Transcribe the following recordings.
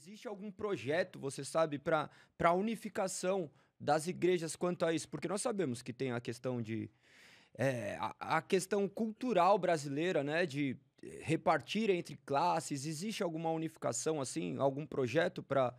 Existe algum projeto, você sabe, para a unificação das igrejas quanto a isso? Porque nós sabemos que tem a questão de. É, a, a questão cultural brasileira, né? De repartir entre classes. Existe alguma unificação, assim, algum projeto para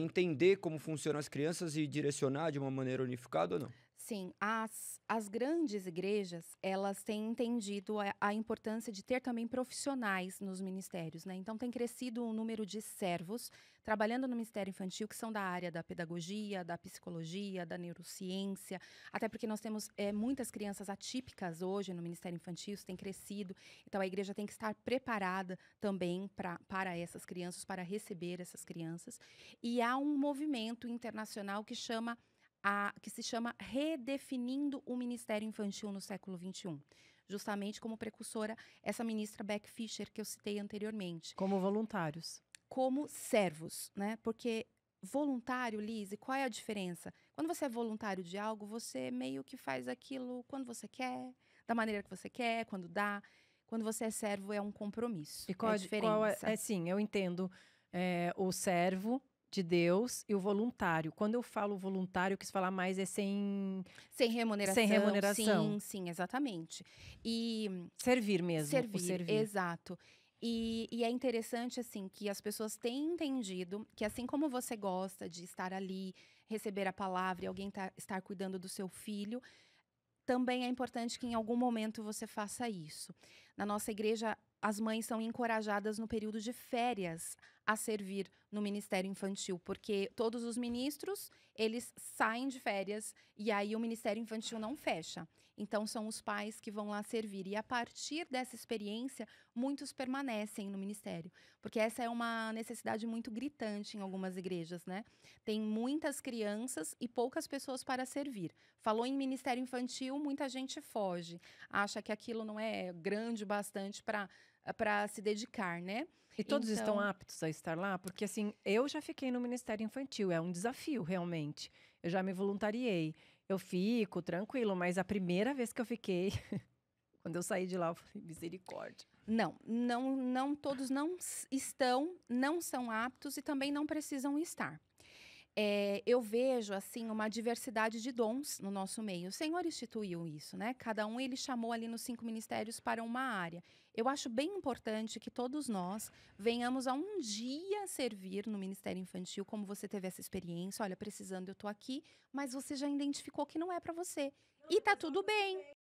entender como funcionam as crianças e direcionar de uma maneira unificada ou não? Sim, as, as grandes igrejas, elas têm entendido a, a, importância de ter também profissionais nos ministérios, né? Então tem crescido um número de servos trabalhando no ministério infantil que são da área da pedagogia, da psicologia, da neurociência, até porque nós temos é, muitas crianças atípicas hoje no ministério infantil, isso tem crescido. Então a igreja tem que estar preparada também pra, para essas crianças, para receber essas crianças. E há um movimento internacional que chama a, que se chama Redefinindo o Ministério Infantil no Século XXI. Justamente como precursora, essa ministra Beck Fischer, que eu citei anteriormente. Como voluntários. Como servos, né? Porque voluntário, Lise, qual é a diferença? Quando você é voluntário de algo, você meio que faz aquilo quando você quer, da maneira que você quer, quando dá. Quando você é servo, é um compromisso. E qual é, é a diferença? Qual é, é, sim, eu entendo. É, o servo de Deus e o voluntário. Quando eu falo voluntário, eu quis falar mais é sem sem remuneração. Sem remuneração. Sim, sim, exatamente. E servir mesmo. Servir, servir. exato. E, e, é interessante, assim, que as pessoas têm entendido que, assim como você gosta de estar ali, receber a palavra e alguém tá, estar cuidando do seu filho, também é importante que em algum momento você faça isso. Na nossa igreja, as mães são encorajadas no período de férias a servir no Ministério Infantil, porque todos os ministros, eles saem de férias e aí o Ministério Infantil não fecha. Então são os pais que vão lá servir e a partir dessa experiência, muitos permanecem no ministério, porque essa é uma necessidade muito gritante em algumas igrejas, né? Tem muitas crianças e poucas pessoas para servir. Falou em Ministério Infantil, muita gente foge, acha que aquilo não é grande bastante para para se dedicar, né? E todos então... estão aptos a estar lá? Porque, assim, eu já fiquei no Ministério Infantil, é um desafio, realmente. Eu já me voluntariei. Eu fico tranquilo, mas a primeira vez que eu fiquei, quando eu saí de lá, eu falei, misericórdia. Não, não, não todos não estão, não são aptos e também não precisam estar é, eu vejo assim uma diversidade de dons no nosso meio. O Senhor instituiu isso, né? Cada um ele chamou ali nos cinco ministérios para uma área. Eu acho bem importante que todos nós venhamos a um dia servir no ministério infantil, como você teve essa experiência. Olha, precisando, eu tô aqui, mas você já identificou que não é para você. E tá tudo bem.